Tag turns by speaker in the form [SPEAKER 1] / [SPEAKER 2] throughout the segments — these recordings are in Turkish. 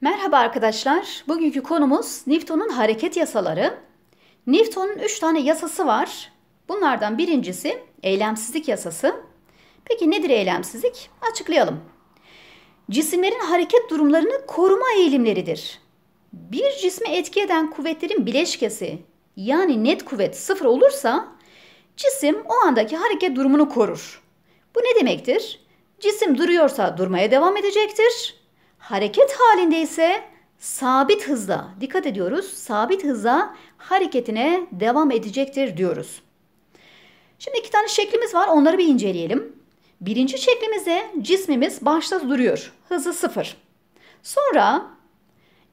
[SPEAKER 1] Merhaba arkadaşlar. Bugünkü konumuz Newton'un hareket yasaları. Newton'un 3 tane yasası var. Bunlardan birincisi eylemsizlik yasası. Peki nedir eylemsizlik? Açıklayalım. Cisimlerin hareket durumlarını koruma eğilimleridir. Bir cisme etki eden kuvvetlerin bileşkesi yani net kuvvet sıfır olursa Cisim o andaki hareket durumunu korur. Bu ne demektir? Cisim duruyorsa durmaya devam edecektir. Hareket halinde ise sabit hızla, dikkat ediyoruz, sabit hızla hareketine devam edecektir diyoruz. Şimdi iki tane şeklimiz var, onları bir inceleyelim. Birinci şeklimizde cismimiz başta duruyor, hızı sıfır. Sonra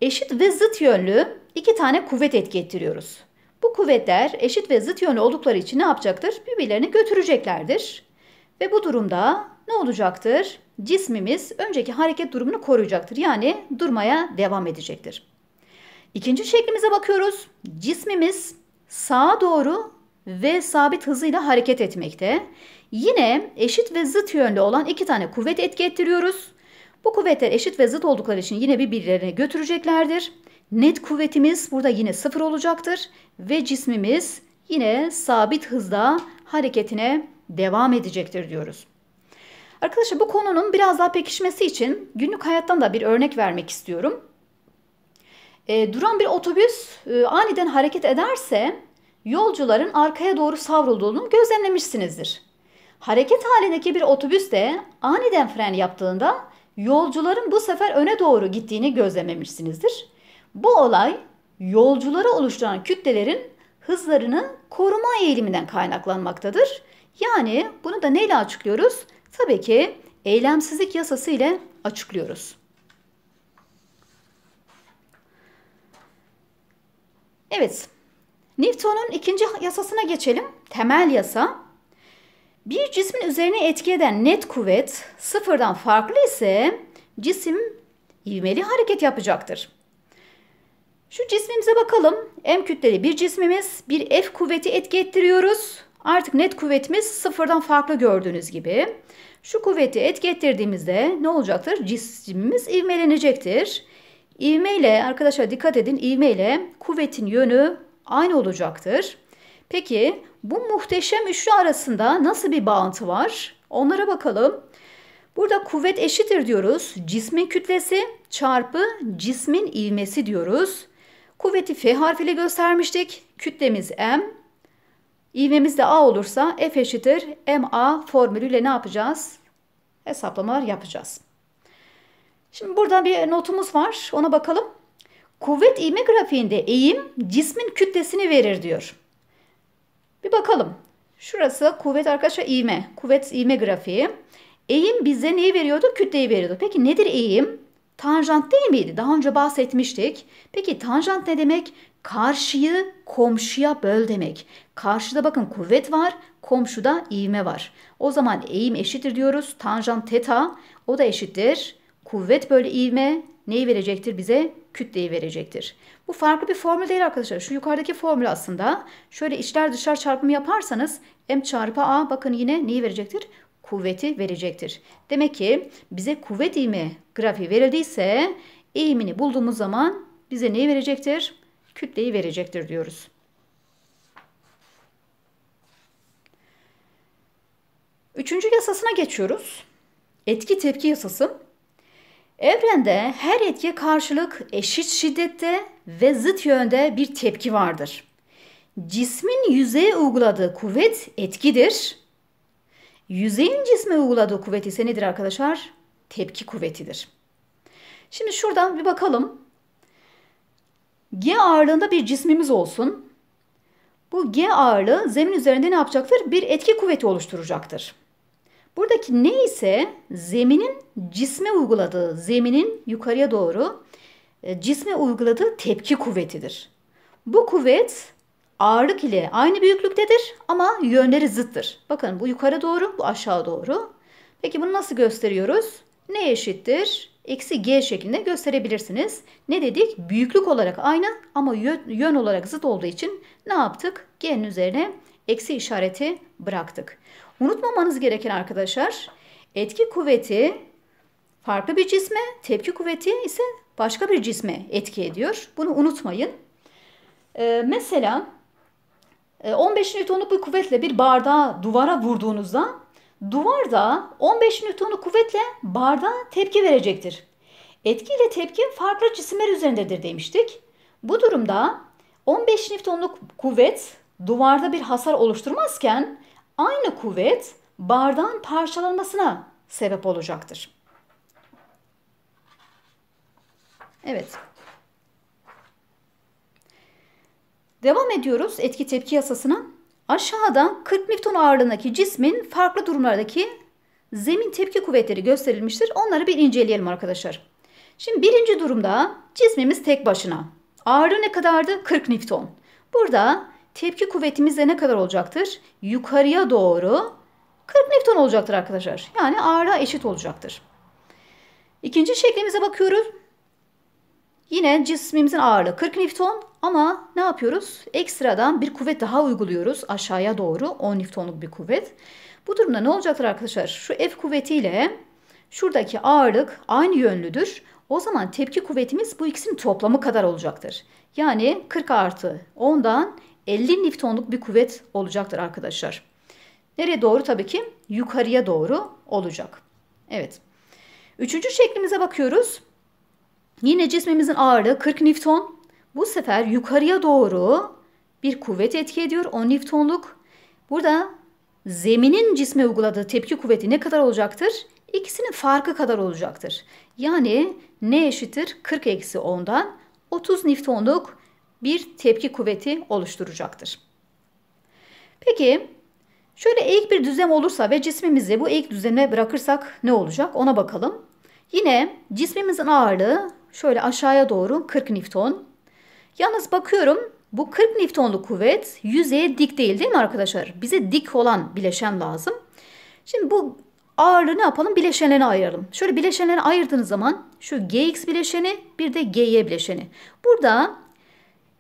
[SPEAKER 1] eşit ve zıt yönlü iki tane kuvvet etki ettiriyoruz. Bu kuvvetler eşit ve zıt yönlü oldukları için ne yapacaktır? Birbirlerini götüreceklerdir. Ve bu durumda ne olacaktır? Cismimiz önceki hareket durumunu koruyacaktır. Yani durmaya devam edecektir. İkinci şeklimize bakıyoruz. Cismimiz sağa doğru ve sabit hızıyla hareket etmekte. Yine eşit ve zıt yönlü olan iki tane kuvvet etki ettiriyoruz. Bu kuvvetler eşit ve zıt oldukları için yine birbirlerine götüreceklerdir. Net kuvvetimiz burada yine sıfır olacaktır ve cismimiz yine sabit hızda hareketine devam edecektir diyoruz. Arkadaşlar bu konunun biraz daha pekişmesi için günlük hayattan da bir örnek vermek istiyorum. E, duran bir otobüs e, aniden hareket ederse yolcuların arkaya doğru savrulduğunu gözlemlemişsinizdir. Hareket halindeki bir otobüs de aniden fren yaptığında yolcuların bu sefer öne doğru gittiğini gözlemlemişsinizdir. Bu olay yolcuları oluşturan kütlelerin hızlarını koruma eğiliminden kaynaklanmaktadır. Yani bunu da neyle açıklıyoruz? Tabii ki eylemsizlik yasası ile açıklıyoruz. Evet, Newton'un ikinci yasasına geçelim. Temel yasa. Bir cismin üzerine etki eden net kuvvet sıfırdan farklı ise cisim ivmeli hareket yapacaktır. Şu cismimize bakalım. M kütleli bir cismimiz. Bir F kuvveti etki ettiriyoruz. Artık net kuvvetimiz sıfırdan farklı gördüğünüz gibi. Şu kuvveti etki ettirdiğimizde ne olacaktır? Cismimiz ivmelenecektir. İvme ile arkadaşlar dikkat edin ivme ile kuvvetin yönü aynı olacaktır. Peki bu muhteşem üçlü arasında nasıl bir bağıntı var? Onlara bakalım. Burada kuvvet eşittir diyoruz. Cismin kütlesi çarpı cismin ivmesi diyoruz. Kuvveti F harfiyle göstermiştik. Kütlemiz M. İvmemiz de A olursa F eşittir MA formülüyle ne yapacağız? Hesaplamalar yapacağız. Şimdi burada bir notumuz var. Ona bakalım. Kuvvet ivme grafiğinde eğim cismin kütlesini verir diyor. Bir bakalım. Şurası kuvvet arkadaşlar ivme. Kuvvet ivme grafiği. Eğim bize neyi veriyordu? Kütleyi veriyordu. Peki nedir eğim? Tanjant değil miydi? Daha önce bahsetmiştik. Peki tanjant ne demek? Karşıyı komşuya böl demek. Karşıda bakın kuvvet var, komşuda ivme var. O zaman eğim eşittir diyoruz. Tanjant teta o da eşittir. Kuvvet bölü ivme neyi verecektir bize? Kütleyi verecektir. Bu farklı bir formül değil arkadaşlar. Şu yukarıdaki formül aslında. Şöyle içler dışlar çarpımı yaparsanız m çarpı a bakın yine neyi verecektir? kuvveti verecektir. Demek ki bize kuvvet eğimi grafiği verildiyse eğimini bulduğumuz zaman bize neyi verecektir? Kütleyi verecektir diyoruz. Üçüncü yasasına geçiyoruz. Etki tepki yasası. Evrende her etkiye karşılık eşit şiddette ve zıt yönde bir tepki vardır. Cismin yüzeye uyguladığı kuvvet etkidir yüzeyin cisme uyguladığı kuvvet ise nedir arkadaşlar? Tepki kuvvetidir. Şimdi şuradan bir bakalım. G ağırlığında bir cismimiz olsun. Bu G ağırlığı zemin üzerinde ne yapacaktır? Bir etki kuvveti oluşturacaktır. Buradaki ne ise zeminin cisme uyguladığı, zeminin yukarıya doğru e, cisme uyguladığı tepki kuvvetidir. Bu kuvvet ağırlık ile aynı büyüklüktedir ama yönleri zıttır. Bakın bu yukarı doğru, bu aşağı doğru. Peki bunu nasıl gösteriyoruz? Ne eşittir? Eksi g şeklinde gösterebilirsiniz. Ne dedik? Büyüklük olarak aynı ama yön, yön olarak zıt olduğu için ne yaptık? G'nin üzerine eksi işareti bıraktık. Unutmamanız gereken arkadaşlar etki kuvveti farklı bir cisme, tepki kuvveti ise başka bir cisme etki ediyor. Bunu unutmayın. Ee, mesela 15 ee, Newton'luk bir kuvvetle bir bardağı duvara vurduğunuzda duvar da 15 Newton'luk kuvvetle bardağa tepki verecektir. Etki ile tepki farklı cisimler üzerindedir demiştik. Bu durumda 15 Newton'luk kuvvet duvarda bir hasar oluşturmazken aynı kuvvet bardağın parçalanmasına sebep olacaktır. Evet. Devam ediyoruz etki tepki yasasına. Aşağıda 40 Newton ağırlığındaki cismin farklı durumlardaki zemin tepki kuvvetleri gösterilmiştir. Onları bir inceleyelim arkadaşlar. Şimdi birinci durumda cismimiz tek başına. Ağırlığı ne kadardı? 40 Newton. Burada tepki kuvvetimiz de ne kadar olacaktır? Yukarıya doğru 40 Newton olacaktır arkadaşlar. Yani ağırlığa eşit olacaktır. İkinci şeklimize bakıyoruz. Yine cismimizin ağırlığı 40 Newton ama ne yapıyoruz? Ekstradan bir kuvvet daha uyguluyoruz aşağıya doğru 10 Newton'luk bir kuvvet. Bu durumda ne olacaktır arkadaşlar? Şu F kuvvetiyle şuradaki ağırlık aynı yönlüdür. O zaman tepki kuvvetimiz bu ikisinin toplamı kadar olacaktır. Yani 40 artı 10'dan 50 Newton'luk bir kuvvet olacaktır arkadaşlar. Nereye doğru tabii ki? Yukarıya doğru olacak. Evet. Üçüncü şeklimize bakıyoruz. Yine cismimizin ağırlığı 40 Newton. Bu sefer yukarıya doğru bir kuvvet etki ediyor. 10 Newtonluk. Burada zeminin cisme uyguladığı tepki kuvveti ne kadar olacaktır? İkisinin farkı kadar olacaktır. Yani ne eşittir? 40 eksi 10'dan 30 Newtonluk bir tepki kuvveti oluşturacaktır. Peki şöyle eğik bir düzlem olursa ve cismimizi bu eğik düzene bırakırsak ne olacak ona bakalım. Yine cismimizin ağırlığı şöyle aşağıya doğru 40 Newton. Yalnız bakıyorum bu 40 newtonlu kuvvet yüzeye dik değil değil mi arkadaşlar? Bize dik olan bileşen lazım. Şimdi bu ağırlığı ne yapalım? Bileşenlerine ayıralım. Şöyle bileşenlerine ayırdığınız zaman şu Gx bileşeni bir de Gy bileşeni. Burada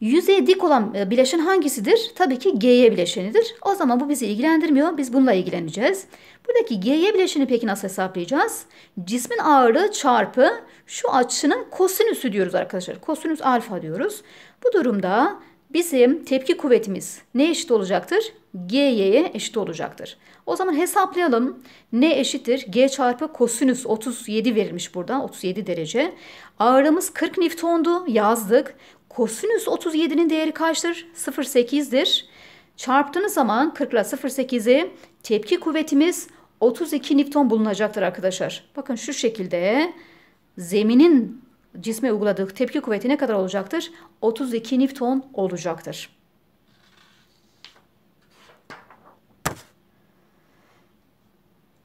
[SPEAKER 1] Yüzeye dik olan e, bileşen hangisidir? Tabii ki G'ye bileşenidir. O zaman bu bizi ilgilendirmiyor. Biz bununla ilgileneceğiz. Buradaki G'ye bileşeni peki nasıl hesaplayacağız? Cismin ağırlığı çarpı şu açının kosinüsü diyoruz arkadaşlar. Kosinüs alfa diyoruz. Bu durumda bizim tepki kuvvetimiz ne eşit olacaktır? G'ye eşit olacaktır. O zaman hesaplayalım. Ne eşittir? G çarpı kosinüs 37 verilmiş burada. 37 derece. Ağırlığımız 40 Newton'du. Yazdık. Kosinüs 37'nin değeri kaçtır? 0,8'dir. Çarptığınız zaman 40 ile 0,8'i tepki kuvvetimiz 32 Newton bulunacaktır arkadaşlar. Bakın şu şekilde zeminin cisme uyguladığı tepki kuvveti ne kadar olacaktır? 32 Newton olacaktır.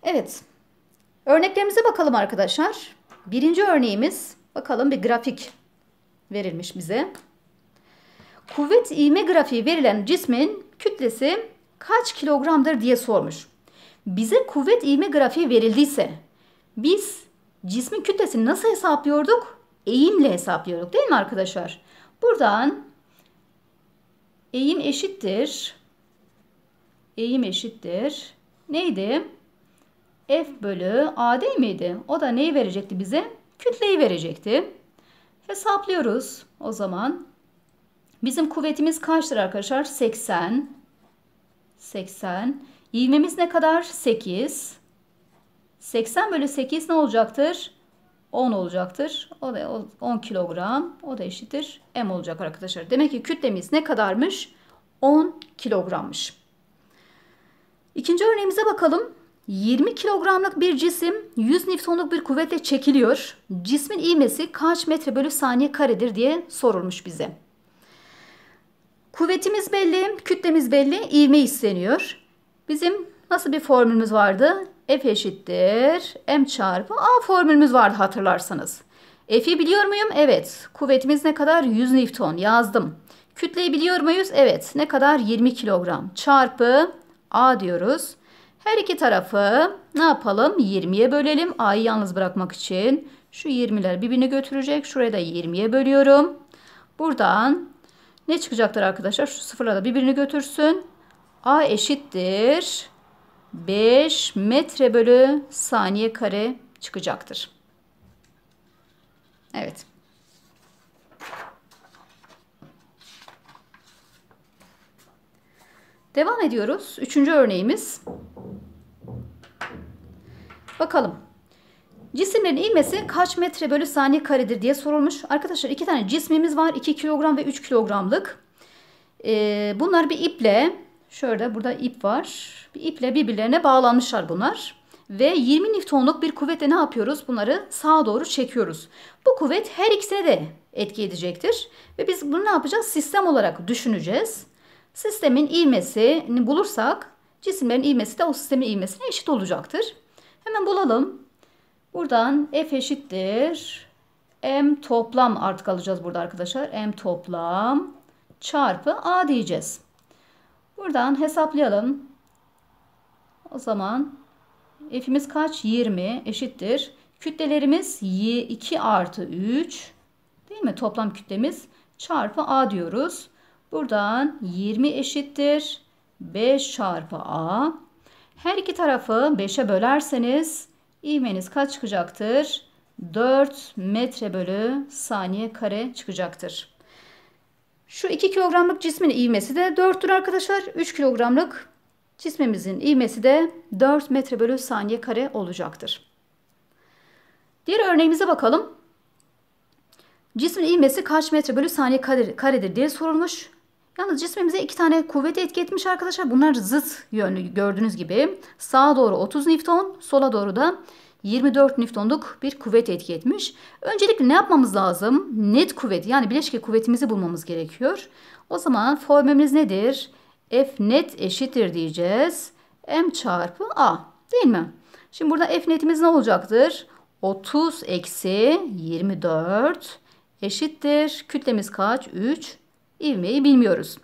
[SPEAKER 1] Evet. Örneklerimize bakalım arkadaşlar. Birinci örneğimiz bakalım bir grafik verilmiş bize. Kuvvet iğme grafiği verilen cismin kütlesi kaç kilogramdır diye sormuş. Bize kuvvet iğme grafiği verildiyse biz cismin kütlesini nasıl hesaplıyorduk? Eğimle hesaplıyorduk değil mi arkadaşlar? Buradan eğim eşittir. Eğim eşittir. Neydi? F bölü AD miydi? O da neyi verecekti bize? Kütleyi verecekti. Hesaplıyoruz o zaman. Bizim kuvvetimiz kaçtır arkadaşlar? 80. 80. İvmemiz ne kadar? 8. 80 bölü 8 ne olacaktır? 10 olacaktır. O da 10 kilogram. O da eşittir. M olacak arkadaşlar. Demek ki kütlemiz ne kadarmış? 10 kilogrammış. İkinci örneğimize bakalım. 20 kilogramlık bir cisim 100 newtonluk bir kuvvetle çekiliyor. Cismin ivmesi kaç metre bölü saniye karedir diye sorulmuş bize. Kuvvetimiz belli, kütlemiz belli, ivme isteniyor. Bizim nasıl bir formülümüz vardı? F eşittir m çarpı a formülümüz vardı hatırlarsanız. F'i biliyor muyum? Evet. Kuvvetimiz ne kadar? 100 Newton yazdım. Kütleyi biliyor muyuz? Evet. Ne kadar? 20 kilogram çarpı a diyoruz. Her iki tarafı ne yapalım? 20'ye bölelim. A'yı yalnız bırakmak için. Şu 20'ler birbirini götürecek. Şuraya da 20'ye bölüyorum. Buradan ne çıkacaktır arkadaşlar? Şu sıfırla da birbirini götürsün. A eşittir. 5 metre bölü saniye kare çıkacaktır. Evet. Devam ediyoruz. Üçüncü örneğimiz. Bakalım. Cisimlerin ivmesi kaç metre bölü saniye karedir diye sorulmuş. Arkadaşlar iki tane cismimiz var. 2 kilogram ve 3 kilogramlık. Ee, bunlar bir iple şöyle burada ip var. Bir iple birbirlerine bağlanmışlar bunlar. Ve 20 newtonluk bir kuvvetle ne yapıyoruz? Bunları sağa doğru çekiyoruz. Bu kuvvet her ikisine de etki edecektir. Ve biz bunu ne yapacağız? Sistem olarak düşüneceğiz sistemin ivmesini bulursak cisimlerin ivmesi de o sistemin ivmesine eşit olacaktır. Hemen bulalım. Buradan F eşittir. M toplam artık alacağız burada arkadaşlar. M toplam çarpı A diyeceğiz. Buradan hesaplayalım. O zaman F'imiz kaç? 20 eşittir. Kütlelerimiz 2 artı 3 değil mi? Toplam kütlemiz çarpı A diyoruz. Buradan 20 eşittir. 5 çarpı A. Her iki tarafı 5'e bölerseniz ivmeniz kaç çıkacaktır? 4 metre bölü saniye kare çıkacaktır. Şu 2 kilogramlık cismin ivmesi de 4'tür arkadaşlar. 3 kilogramlık cismimizin ivmesi de 4 metre bölü saniye kare olacaktır. Diğer örneğimize bakalım. Cismin ivmesi kaç metre bölü saniye karedir diye sorulmuş. Yalnız cismimize iki tane kuvvet etki etmiş arkadaşlar. Bunlar zıt yönlü gördüğünüz gibi. Sağa doğru 30 Newton, sola doğru da 24 Newton'luk bir kuvvet etki etmiş. Öncelikle ne yapmamız lazım? Net kuvvet yani bileşke kuvvetimizi bulmamız gerekiyor. O zaman formülümüz nedir? F net eşittir diyeceğiz. M çarpı A değil mi? Şimdi burada F netimiz ne olacaktır? 30 eksi 24 eşittir. Kütlemiz kaç? 3 ivmeyi bilmiyoruz.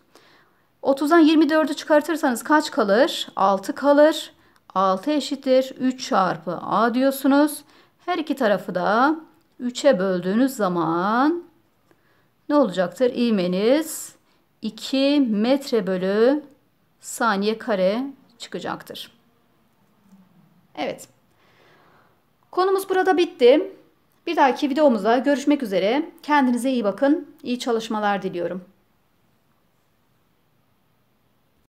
[SPEAKER 1] 30'dan 24'ü çıkartırsanız kaç kalır? 6 kalır. 6 eşittir 3 çarpı a diyorsunuz. Her iki tarafı da 3'e böldüğünüz zaman ne olacaktır? İğmeniz 2 metre bölü saniye kare çıkacaktır. Evet. Konumuz burada bitti. Bir dahaki videomuzda görüşmek üzere. Kendinize iyi bakın. İyi çalışmalar diliyorum.